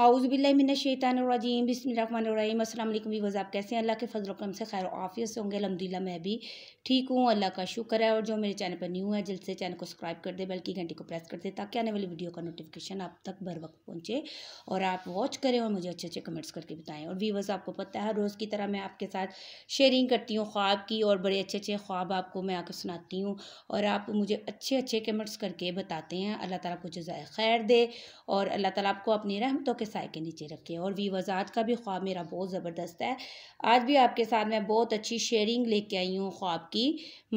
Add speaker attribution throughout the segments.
Speaker 1: आउज़बिल्लिमिनशैतानरजीम बिसमीम अल्लाम वीवर्स आप कैसे हैं अल्लाह के फजल करम से खैर आफियत से होंगे अलहमदिल्ला मैं भी ठीक हूँ अल्लाह का शुक्र है और जो मेरे चैनल पर न्यू है जल्द से चैनल को सब्सक्राइब कर दे बल्कि घंटी को प्रेस कर दे ताकि आने वाली वीडियो का नोटिफिकेशन आप तक भर वक्त पहुँचे और आप वॉच करें और मुझे अच्छे अच्छे कमेंट्स करके बताएँ और वीवर्स आपको पता है रोज़ की तरह मैं आपके साथ शेयरिंग करती हूँ ख्वाब की और बड़े अच्छे अच्छे ख्वाब आपको मैं आकर सुनाती हूँ और आप मुझे अच्छे अच्छे कमेंट्स करके बताते हैं अल्लाह ताला को जजाय खैर दे और अल्लाह ताली आपको अपनी रहमतों आपके साय के नीचे रखे और वीवर्स आज का भी ख्वाब मेरा बहुत ज़बरदस्त है आज भी आपके साथ मैं बहुत अच्छी शेयरिंग लेके आई हूँ ख्वाब की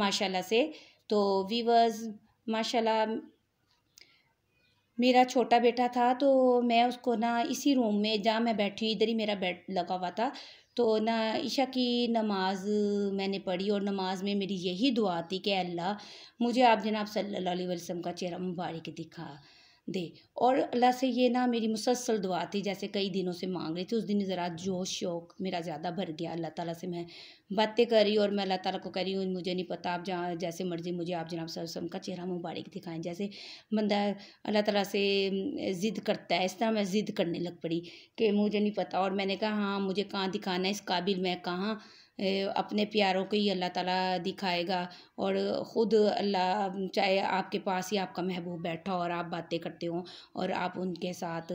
Speaker 1: माशाल्लाह से तो वीवर्स माशाल्लाह मेरा छोटा बेटा था तो मैं उसको ना इसी रूम में जहाँ मैं बैठी इधर ही मेरा बेड लगा हुआ था तो ना ईशा की नमाज़ मैंने पढ़ी और नमाज में मेरी यही दुआ थी कि अल्लाह मुझे आप जनाब सल्लल्लाहु अलैहि वसल्लम का चेहरा मुबारक दिखा दे और अल्लाह से ये ना मेरी मुसलसल दुआ थी जैसे कई दिनों से मांग रही थी उस दिन ज़रा जोश शौक मेरा ज़्यादा भर गया अल्लाह ताला से मैं बातें कर रही और मैं अल्लाह ताला को कह रही हूँ मुझे नहीं पता आप जहाँ जैसे मर्ज़ी मुझे आप जनाब सरसम का चेहरा मुबारक दिखाएं जैसे बंदा अल्लाह ताला से ज़िद करता है इस तरह मैं ज़िद करने लग पड़ी कि मुझे नहीं पता और मैंने कहा हाँ मुझे कहाँ दिखाना है इस काबिल मैं कहाँ अपने प्यारों को ही अल्लाह ताला दिखाएगा और ख़ुद अल्लाह चाहे आपके पास ही आपका महबूब बैठा हो और आप बातें करते हो और आप उनके साथ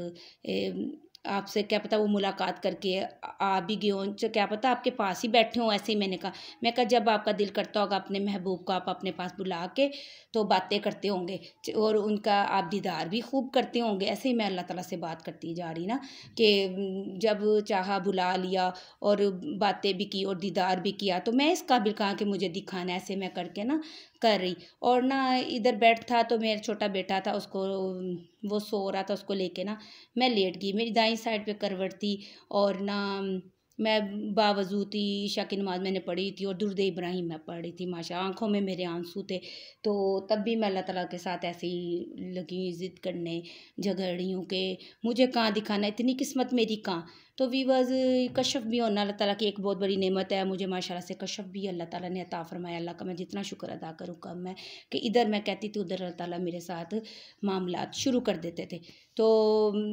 Speaker 1: आपसे क्या पता वो मुलाकात करके आ भी गए हों अच्छा, क्या पता आपके पास ही बैठे हों ऐसे ही मैंने कहा मैं कहा जब आपका दिल करता होगा अपने महबूब को आप अपने पास बुला के तो बातें करते होंगे और उनका आप दीदार भी खूब करते होंगे ऐसे ही मैं अल्लाह ताला से बात करती जा रही ना कि जब चाहा बुला लिया और बातें भी की और दीदार भी किया तो मैं इस काबिल कहाँ कि मुझे दिखाना ऐसे मैं करके ना कर रही और ना इधर बैठ था तो मेरा छोटा बेटा था उसको वो सो रहा था उसको लेके ना मैं लेट गई मेरी दाई साइड पे करवट थी और ना मैं थी ईशा की नमाज़ मैंने पढ़ी थी और दुर्द इब्राहिम मैं पढ़ी थी माशा आंखों में मेरे आंसू थे तो तब भी मैं अल्लाह तला के साथ ऐसे ही लगी ज़िद करने झगड़ी हूँ कि मुझे कहाँ दिखाना इतनी किस्मत मेरी कहाँ तो वीवर्स कशफ भी होना अल्लाह ताला की एक बहुत बड़ी नेमत है मुझे माशाल्लाह से कशफ भी अल्लाह ताला ने अता फरमाया अल्लाह का मैं जितना शुक्र अदा करूँ कम मैं कि इधर मैं कहती थी उधर अल्लाह ताला मेरे साथ मामला शुरू कर देते थे तो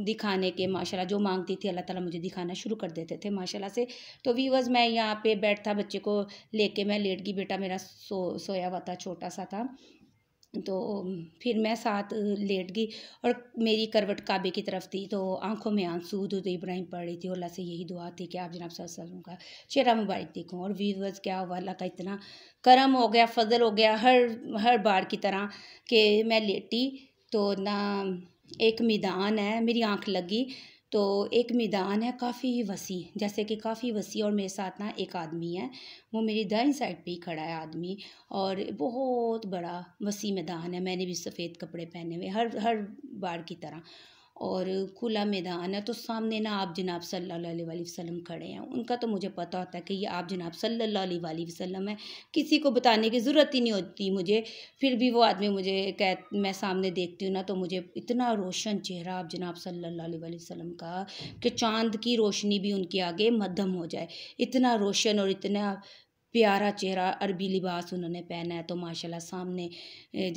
Speaker 1: दिखाने के माशाल्लाह जो मांगती थी अल्लाह ताला मुझे दिखाना शुरू कर देते थे माशाल्लाह से तो वीवर्स मैं यहाँ पे बैठ था बच्चे को लेके मैं लेट गई बेटा मेरा सो सोया हुआ था छोटा सा था तो फिर मैं साथ लेट गई और मेरी करवट काबे की तरफ थी तो आंखों में आंसू दूध इब्राहिम पड़ रही थी अल्लाह से यही दुआ थी कि आप जनाब सल्लम का चेहरा मुबारक देखूँ और वीवर्स क्या हुआ अल्लाह का इतना करम हो गया फजल हो गया हर हर बार की तरह कि मैं लेटी तो ना एक मैदान है मेरी आंख लगी तो एक मैदान है काफ़ी वसी जैसे कि काफ़ी वसी और मेरे साथ ना एक आदमी है वो मेरी दाई साइड पे ही खड़ा है आदमी और बहुत बड़ा वसी मैदान है मैंने भी सफ़ेद कपड़े पहने हुए हर हर बार की तरह और खुला मैदान है तो सामने ना आप जनाब सल्लल्लाहु अलैहि वसल्लम खड़े हैं उनका तो मुझे पता होता है कि ये आप जनाब सल्लल्लाहु अलैहि वसल्लम है किसी को बताने की ज़रूरत ही नहीं होती मुझे फिर भी वो आदमी मुझे कह मैं सामने देखती हूँ ना तो मुझे इतना रोशन चेहरा आप जनाब सल्ला वसलम का कि चाँद की रोशनी भी उनके आगे मध्यम हो जाए इतना रोशन और इतना प्यारा चेहरा अरबी लिबास उन्होंने पहना है तो माशाल्लाह सामने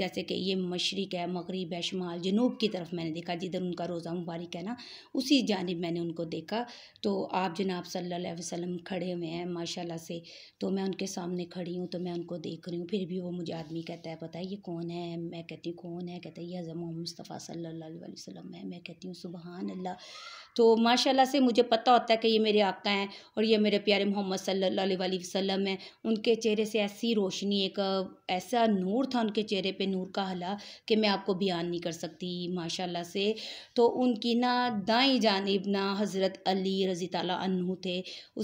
Speaker 1: जैसे कि ये मशरक़ है मगरब है शुमाल जनूब की तरफ मैंने देखा जिधर उनका रोज़ा मुबारक है ना उसी जानब मैंने उनको देखा तो आप जनाब सल्ला वसम खड़े हुए हैं माशाला से तो मैं उनके सामने खड़ी हूँ तो मैं उनको देख रही हूँ फिर भी वो मुझे आदमी कहता है पता है ये कौन है मैं कहती हूँ कौन है कहता है ये हज़रत मोहम्मद मुस्तफ़ा सल्ला वसम है मैं कहती हूँ सुबहान अल्लाह तो माशाल्लाह से मुझे पता होता है कि ये मेरे आका हैं और ये मेरे प्यारे मोहम्मद सल्लल्लाहु अलैहि वसल्लम हैं उनके चेहरे से ऐसी रोशनी एक ऐसा नूर था उनके चेहरे पे नूर का हला कि मैं आपको बयान नहीं कर सकती माशाल्लाह से तो उनकी ना दाई जानब ना हज़रत अली रजी तू थे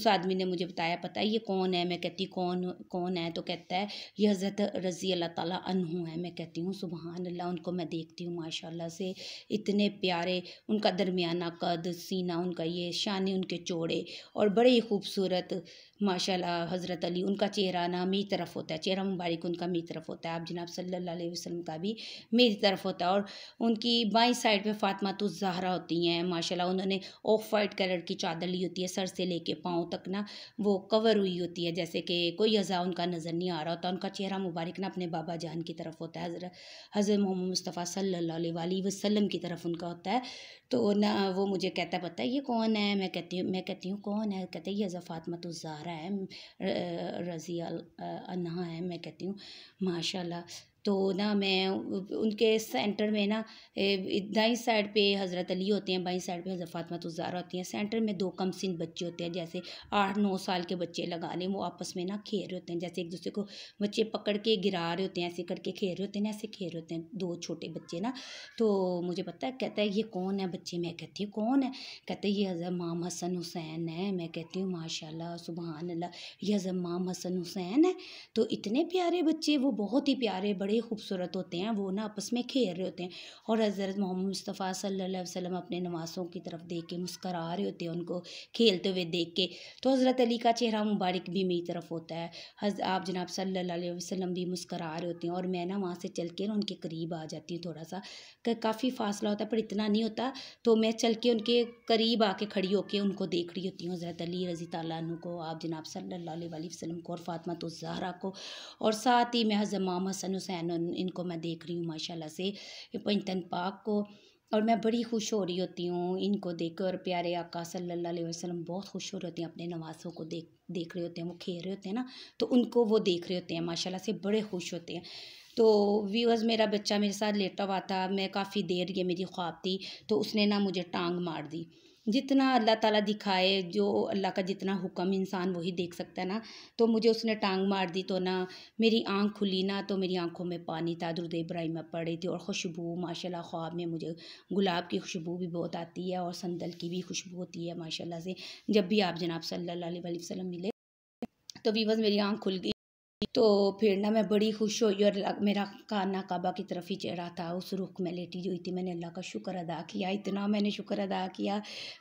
Speaker 1: उस आदमी ने मुझे बताया पता है ये कौन है मैं कहती कौन कौन है तो कहता है ये हज़रत रज़ी अल्लाह ताला है मैं कहती हूँ सुबहान अल्लाह उनको मैं देखती हूँ माशाल्लाह से इतने प्यारे उनका दरमियाना कद सीना उनका ये शानी उनके चौड़े और बड़े ही खूबसूरत माशाल्लाह हज़रत अली उनका चेहरा ना मेरी तरफ होता है चेहरा मुबारक उनका मेरी तरफ होता है आप जनाब सल्लल्लाहु अलैहि वसल्लम का भी मेरी तरफ होता है और उनकी बाई साइड पे फातमा तो जहरा होती हैं माशाल्लाह उन्होंने ऑफ वाइट कलर की चादर ली होती है सर से लेके पाँव तक ना वो कवर हुई होती है जैसे कि कोई अज़ा उनका नज़र नहीं आ रहा होता उनका चेहरा मुबारक ना अपने बाबा जान की तरफ होता है हज़रत मोहम्मद मुस्तफ़ा सल्ला वसलम की तरफ उनका होता है तो ना वो मुझे कहता पता है ये कौन है मैं कहती हूँ मैं कहती हूँ कौन है कहते ये अज़ा फातमा तो जहरा रहा है रज़िया अनहा है मैं कहती हूँ माशाल्लाह तो ना मैं उनके सेंटर में ना दाई साइड पे हज़रत अली होते हैं बाई साइड पे हज़रत फातमा तुजार होती हैं सेंटर में दो कम सिन बच्चे होते हैं जैसे आठ नौ साल के बच्चे लगा लें वो आपस में ना खेल रहे होते हैं जैसे एक दूसरे को बच्चे पकड़ के गिरा रहे होते हैं ऐसे करके खेल रहे होते हैं ऐसे खेल रहे होते हैं दो छोटे बच्चे ना तो मुझे पता है कहता है ये कौन है बच्चे मैं कहती हूँ कौन है कहते ये हज़र माम हसन हुसैन है मैं कहती हूँ माशाला सुबहान अल्लाह ये हज़र माम हसन हुसैन है तो इतने प्यारे बच्चे वो बहुत ही प्यारे बड़े बड़े खूबसूरत होते हैं वो ना आपस में खेल रहे होते हैं और हज़रत मोहम्मद मुस्तफ़ा सल्ला वसम अपने नमाज़ों की तरफ देख के मुस्करा रहे होते हैं उनको खेलते हुए देख के तो हज़रत अली का चेहरा मुबारक भी मेरी तरफ होता है आप जनाब सल्ला वसम भी मुस्करा रहे होते हैं और मैं ना वहाँ से चल के ना उनके करीब आ जाती हूँ थोड़ा सा काफ़ी फासला होता है पर इतना नहीं होता तो मैं चल के उनके करीब आके खड़ी होकर उनको देख रही होती हूँ हज़रत अली रजी तु को आप जनाब सल्ला वसलम को और फातमा तो जहरा को और साथ ही मैं माम हसन हुसैन हैं और इनको मैं देख रही हूँ माशाल्लाह से पंचतन पाक को और मैं बड़ी खुश हो रही होती हूँ इनको देख कर प्यारे आका सल्लल्लाहु अलैहि वसल्लम बहुत खुश हो रहे होते हैं अपने नवासों को देख देख रहे होते हैं वो खेल रहे होते हैं ना तो उनको वो देख रहे होते हैं माशाल्लाह से बड़े खुश होते हैं तो व्यूअर्स मेरा बच्चा मेरे साथ लेटा हुआ था मैं काफ़ी देर ये मेरी ख्वाब थी तो उसने ना मुझे टांग मार दी जितना अल्लाह ताला दिखाए जो अल्लाह का जितना हुक्म इंसान वही देख सकता है ना तो मुझे उसने टांग मार दी तो ना मेरी आँख खुली ना तो मेरी आँखों में पानी था दुरुद इब्राहिम पड़ रही थी और खुशबू माशाल्लाह ख्वाब में मुझे गुलाब की खुशबू भी बहुत आती है और संदल की भी खुशबू होती है माशाला से जब भी आप जनाब सल्ला वसलम मिले तो वीवस मेरी आँख खुल गई तो फिर ना मैं बड़ी खुश हुई और मेरा काना काबा की तरफ ही चेहरा था उस रुख में लेटी हुई थी मैंने अल्लाह का शुक्र अदा किया इतना मैंने शुक्र अदा किया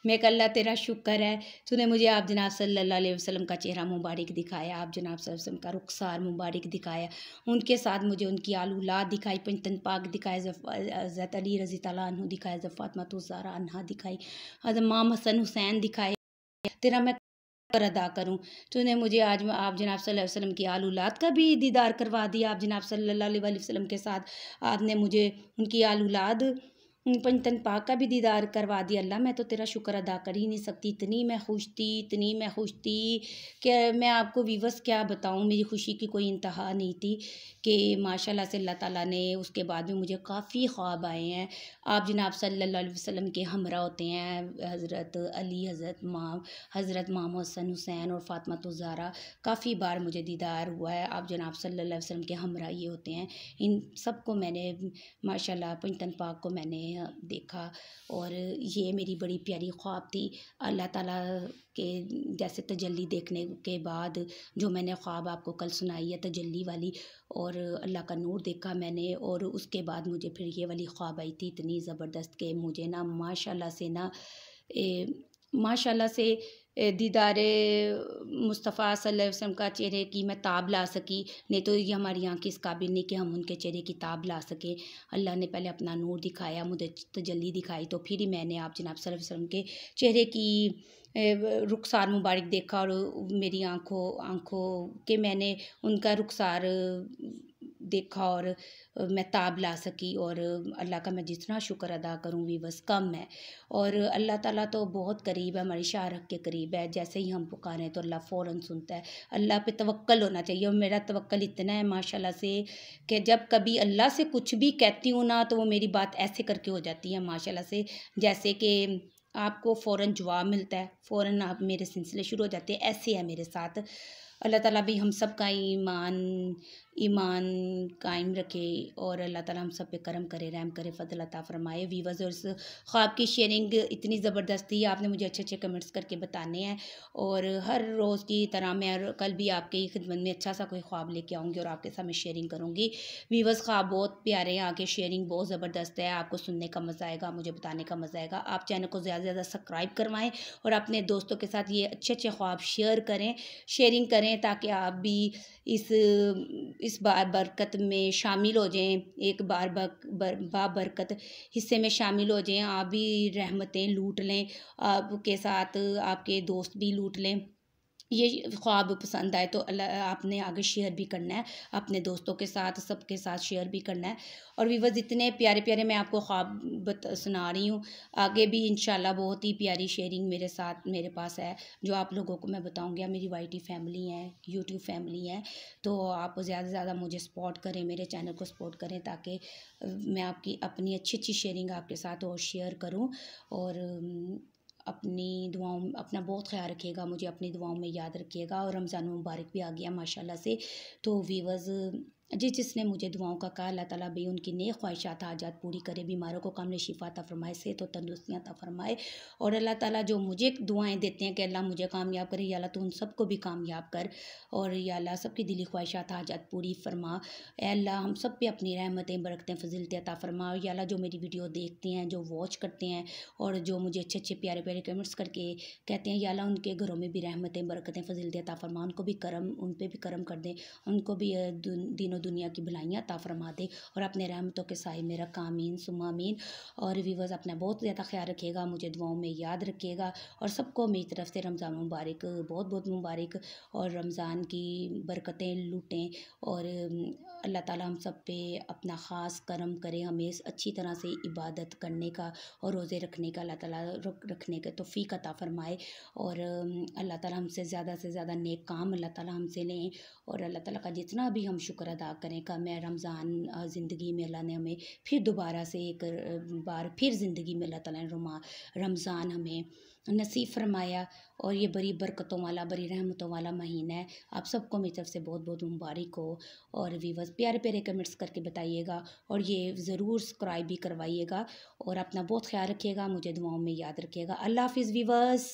Speaker 1: मैं अल्लाह तेरा शुक्र है तूने मुझे आप जनाब सल्लल्लाहु अलैहि वसल्लम का चेहरा मुबारक दिखाया आप जनाब वसल्लम का रुखसार मुबारक दिखाया उनके साथ मुझे उनकी आलूला दिखाई पंचतन पाक दिखाया हज़रत अली रजी तु दिखाया जफ़ात मतुज़ारा अनहा दिखाई माम हसन हुसैन दिखाए तेरा मैं पर अदा तो उन्हें मुझे आज आप जनाब सल्लल्लाहु वसल्लम की आल औलाद का भी दीदार करवा दिया आप जनाब सल्ला वसलम के साथ आपने मुझे उनकी आल औलाद तन पाक का भी दीदार करवा दिया अल्लाह मैं तो तेरा शुक्र अदा कर ही नहीं सकती इतनी मैं खुश थी इतनी मैं खुश थी कि मैं आपको विवस क्या बताऊँ मेरी खुशी की कोई इंतहा नहीं थी कि माशाल्लाह से अल्लाह ताला ने उसके बाद में मुझे काफ़ी ख्वाब आए हैं आप जनाब सल्लल्लाहु अलैहि वसल्लम के हमरा होते हैं हज़रत अली हज़रत माम हज़रत माम हसन हुसैन और फातमा तो ज़ारा काफ़ी बार मुझे दीदार हुआ है आप जनाब सल्ला वसलम के हमरा ये होते हैं इन सबको मैंने माशाल्लाह पंचतन पाक को मैंने देखा और ये मेरी बड़ी प्यारी ख्वाब थी अल्लाह ताला के जैसे तजल्ली देखने के बाद जो मैंने ख्वाब आपको कल सुनाई है तजल्ली वाली और अल्लाह का नूर देखा मैंने और उसके बाद मुझे फिर ये वाली ख्वाब आई थी इतनी ज़बरदस्त कि मुझे ना माशाल्लाह से ना माशाल्लाह से दीदार मुस्तफ़ा सल्लल्लाहु अलैहि वसल्लम का चेहरे की मैं ताब ला सकी नहीं तो ये हमारी आँखें इस काबिल नहीं कि हम उनके चेहरे की ताब ला सकें अल्लाह ने पहले अपना नूर दिखाया मुझे तजल्ली दिखाई तो फिर ही मैंने आप जनाब सल्लल्लाहु अलैहि वसल्लम के चेहरे की रुखसार मुबारक देखा और मेरी आँखों आँखों के मैंने उनका रुखसार देखा और मैं ताब ला सकी और अल्लाह का मैं जितना शुक्र अदा करूँ भी बस कम है और अल्लाह ताला तो बहुत करीब है हमारी शाहरख के करीब है जैसे ही हम पुकारें तो अल्लाह फ़ौर सुनता है अल्लाह पे तवक्ल होना चाहिए और मेरा तवक्ल इतना है माशाल्लाह से कि जब कभी अल्लाह से कुछ भी कहती हूँ ना तो वो मेरी बात ऐसे करके हो जाती है माशाला से जैसे कि आपको फ़ौर जवाब मिलता है फ़ौर आप मेरे सिलसिले शुरू हो जाते हैं ऐसे है मेरे साथ अल्लाह ताला भी हम सब का ईमान ईमान कायम रखे और अल्लाह ताला हम सब पे करम करे रहम करे फजल अता फरमाए वीवर्स और इस ख्वाब की शेयरिंग इतनी ज़बरदस्त थी आपने मुझे अच्छे अच्छे कमेंट्स करके बताने हैं और हर रोज़ की तरह मैं कल भी आपके खिदमत में अच्छा सा कोई ख्वाब लेके आऊँगी और आपके साथ मैं शेयरिंग करूँगी वीवर्स ख्वाब बहुत प्यारे हैं आगे शेयरिंग बहुत ज़बरदस्त है आपको सुनने का मज़ा आएगा मुझे बताने का मज़ा आएगा आप चैनल को ज़्यादा से ज़्यादा सब्सक्राइब करवाएँ और अपने दोस्तों के साथ ये अच्छे अच्छे ख्वाब शेयर करें शेयरिंग करें ताकि आप भी इस इस बार बरकत में शामिल हो जाएं एक बार बर, बरकत हिस्से में शामिल हो जाएं आप भी रहमतें लूट लें आपके साथ आपके दोस्त भी लूट लें ये ख्वाब पसंद आए तो आपने आगे शेयर भी करना है अपने दोस्तों के साथ सबके साथ शेयर भी करना है और बस इतने प्यारे प्यारे मैं आपको ख्वाब बता सुना रही हूँ आगे भी इन बहुत ही प्यारी शेयरिंग मेरे साथ मेरे पास है जो आप लोगों को मैं बताऊँगी मेरी वाइटी फैमिली है यूट्यूब फैमिली है तो आप ज़्यादा से ज़्यादा मुझे सपोर्ट करें मेरे चैनल को सपोर्ट करें ताकि मैं आपकी अपनी अच्छी अच्छी शेयरिंग आपके साथ और शेयर करूँ और अपनी दुआओं अपना बहुत ख्याल रखिएगा मुझे अपनी दुआओं में याद रखिएगा और रमज़ान मुबारक भी आ गया माशाल्लाह से तो वीवर्स जिस जिसने मुझे दुआओं का कहा अल्लाह ताला भी उनकी नेक ख्वाहिशात हाजात पूरी करे बीमारों को कामले शिफा ता फरमाए सेहत और तंदुरुस्तियाँ ता फरमाए और अल्लाह ताला जो मुझे दुआएं देते हैं कि अल्लाह मुझे कामयाब करे या अल्लाह तो उन सबको भी कामयाब कर और या अल्लाह सबकी दिली ख्वाहिशात हाजात पूरी फरमा अल्लाह हम सब पे अपनी रहमतें बरकतें फजिलतें अता फरमा या अल्लाह जो मेरी वीडियो देखते हैं जो वॉच करते हैं और जो मुझे अच्छे अच्छे प्यारे प्यारे कमेंट्स करके कहते हैं या अल्लाह उनके घरों में भी रहमतें बरकतें फजिलतें अता फरमा उनको भी करम उन पर भी करम कर दें उनको भी दिनों दोनों दुनिया की भलाइयाँ ताफरमा दे और अपने रहमतों के साय मेरा कामीन सुमामीन और व्यूवर्स अपना बहुत ज़्यादा ख्याल रखेगा मुझे दुआओं में याद रखेगा और सबको मेरी तरफ से रमज़ान मुबारक बहुत बहुत मुबारक और रमज़ान की बरकतें लूटें और अल्लाह ताला हम सब पे अपना ख़ास करम करें हमें अच्छी तरह से इबादत करने का और रोज़े रखने का अल्लाह ताला रखने का तोफ़ी अता फरमाए और अल्लाह ताला हमसे ज़्यादा से ज़्यादा नेक काम अल्लाह ताला हमसे लें और अल्लाह ताला का जितना भी हम शुक्र अदा अदा करें कम है रमज़ान ज़िंदगी में अल्लाह ने हमें फिर दोबारा से एक बार फिर ज़िंदगी में अल्लाह ताला ने रुमा रमज़ान हमें नसीब फरमाया और ये बड़ी बरकतों वाला बड़ी रहमतों वाला महीना है आप सबको मेरी तरफ से बहुत बहुत मुबारक हो और वीवर्स प्यारे प्यारे कमेंट्स करके बताइएगा और ये ज़रूर सब्सक्राइब भी करवाइएगा और अपना बहुत ख्याल रखिएगा मुझे दुआओं में याद रखिएगा अल्लाह हाफिज़ वीवर्स